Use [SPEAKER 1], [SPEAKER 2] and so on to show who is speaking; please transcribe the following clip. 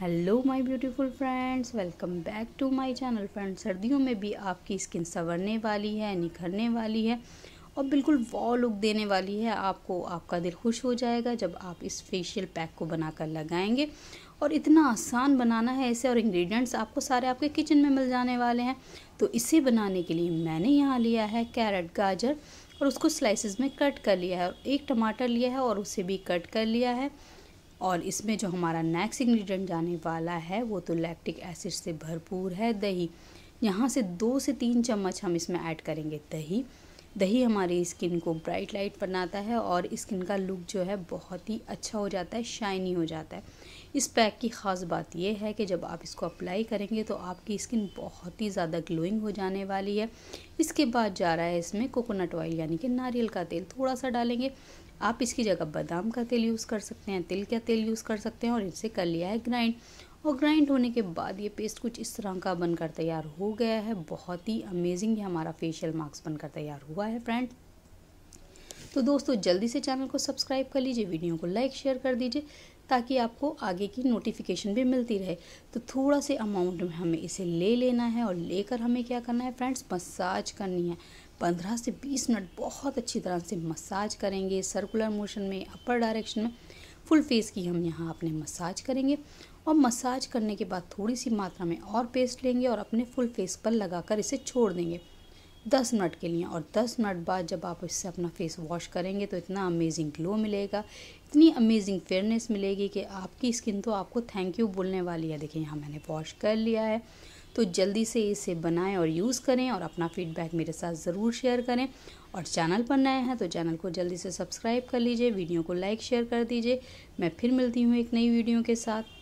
[SPEAKER 1] hello my beautiful friends welcome back to my channel friends सर्दियों में भी आपकी स्किन संवरने वाली है निखरने वाली है और बिल्कुल वॉ लुक देने वाली है आपको आपका दिल खुश हो जाएगा जब आप इस फेशियल पैक को बनाकर लगाएंगे और इतना आसान बनाना है इसे और इंग्रेडिएंट्स आपको सारे आपके किचन में मिल जाने वाले हैं तो इसे बनाने के लिए मैंने यहाँ लिया है कैरेट गाजर और उसको स्लाइसिस में कट कर लिया है और एक टमाटर लिया है और उसे भी कट कर लिया है और इसमें जो हमारा नेक्स्ट इंग्रेडिएंट जाने वाला है वो तो लैक्टिक एसिड से भरपूर है दही यहाँ से दो से तीन चम्मच हम इसमें ऐड करेंगे दही दही हमारी स्किन को ब्राइट लाइट बनाता है और स्किन का लुक जो है बहुत ही अच्छा हो जाता है शाइनी हो जाता है इस पैक की ख़ास बात यह है कि जब आप इसको अप्लाई करेंगे तो आपकी स्किन बहुत ही ज़्यादा ग्लोइंग हो जाने वाली है इसके बाद जा रहा है इसमें कोकोनट ऑयल यानी कि नारियल का तेल थोड़ा सा डालेंगे आप इसकी जगह बादाम का तेल यूज़ कर सकते हैं तिल का तेल यूज़ कर सकते हैं और इसे कर लिया है ग्राइंड और ग्राइंड होने के बाद ये पेस्ट कुछ इस तरह का बनकर तैयार हो गया है बहुत ही अमेजिंग ये हमारा फेशियल मास्क बनकर तैयार हुआ है फ्रेंड तो दोस्तों जल्दी से चैनल को सब्सक्राइब कर लीजिए वीडियो को लाइक शेयर कर दीजिए ताकि आपको आगे की नोटिफिकेशन भी मिलती रहे तो थोड़ा से अमाउंट में हमें इसे ले लेना है और लेकर हमें क्या करना है फ्रेंड्स मसाज करनी है पंद्रह से बीस मिनट बहुत अच्छी तरह से मसाज करेंगे सर्कुलर मोशन में अपर डायरेक्शन में फुल फेस की हम यहाँ अपने मसाज करेंगे और मसाज करने के बाद थोड़ी सी मात्रा में और पेस्ट लेंगे और अपने फुल फेस पर लगाकर इसे छोड़ देंगे दस मिनट के लिए और दस मिनट बाद जब आप इससे अपना फेस वॉश करेंगे तो इतना अमेजिंग ग्लो मिलेगा इतनी अमेजिंग फेयरनेस मिलेगी कि आपकी स्किन तो आपको थैंक यू बोलने वाली है देखिए यहाँ मैंने वॉश कर लिया है तो जल्दी से इसे बनाएं और यूज़ करें और अपना फीडबैक मेरे साथ ज़रूर शेयर करें और चैनल पर नए हैं तो चैनल को जल्दी से सब्सक्राइब कर लीजिए वीडियो को लाइक शेयर कर दीजिए मैं फिर मिलती हूँ एक नई वीडियो के साथ